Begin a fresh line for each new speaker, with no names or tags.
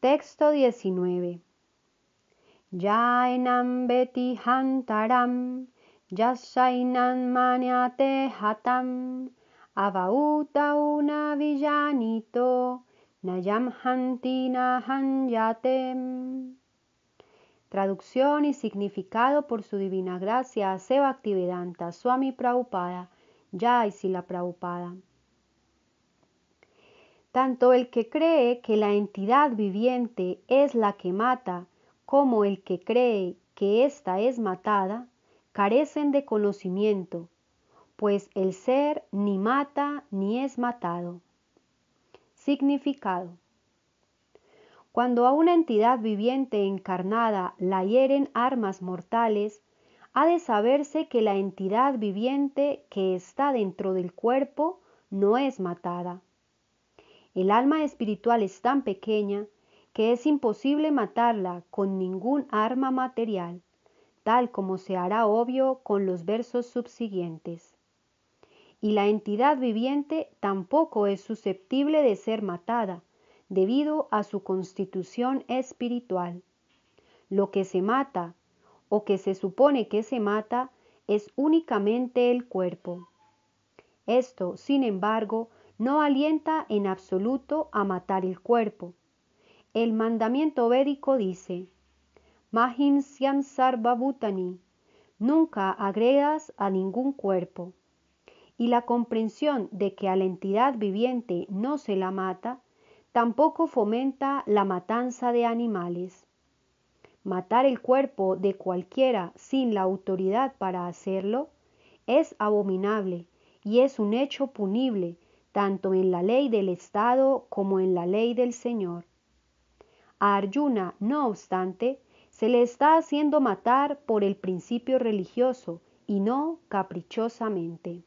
Texto 19. Yainam beti hantaram, yasainan maniate hatam, avauta una villanito, nayam hantina hanyatem. Traducción y significado por su divina gracia a Seva Activedanta, Swami Prabhupada, Jai Sila Prabhupada tanto el que cree que la entidad viviente es la que mata, como el que cree que ésta es matada, carecen de conocimiento, pues el ser ni mata ni es matado. Significado. Cuando a una entidad viviente encarnada la hieren armas mortales, ha de saberse que la entidad viviente que está dentro del cuerpo no es matada el alma espiritual es tan pequeña que es imposible matarla con ningún arma material, tal como se hará obvio con los versos subsiguientes. Y la entidad viviente tampoco es susceptible de ser matada, debido a su constitución espiritual. Lo que se mata, o que se supone que se mata, es únicamente el cuerpo. Esto, sin embargo, no alienta en absoluto a matar el cuerpo. El mandamiento védico dice, Mahim Sarva nunca agregas a ningún cuerpo. Y la comprensión de que a la entidad viviente no se la mata, tampoco fomenta la matanza de animales. Matar el cuerpo de cualquiera sin la autoridad para hacerlo es abominable y es un hecho punible tanto en la ley del Estado como en la ley del Señor. A Arjuna, no obstante, se le está haciendo matar por el principio religioso y no caprichosamente.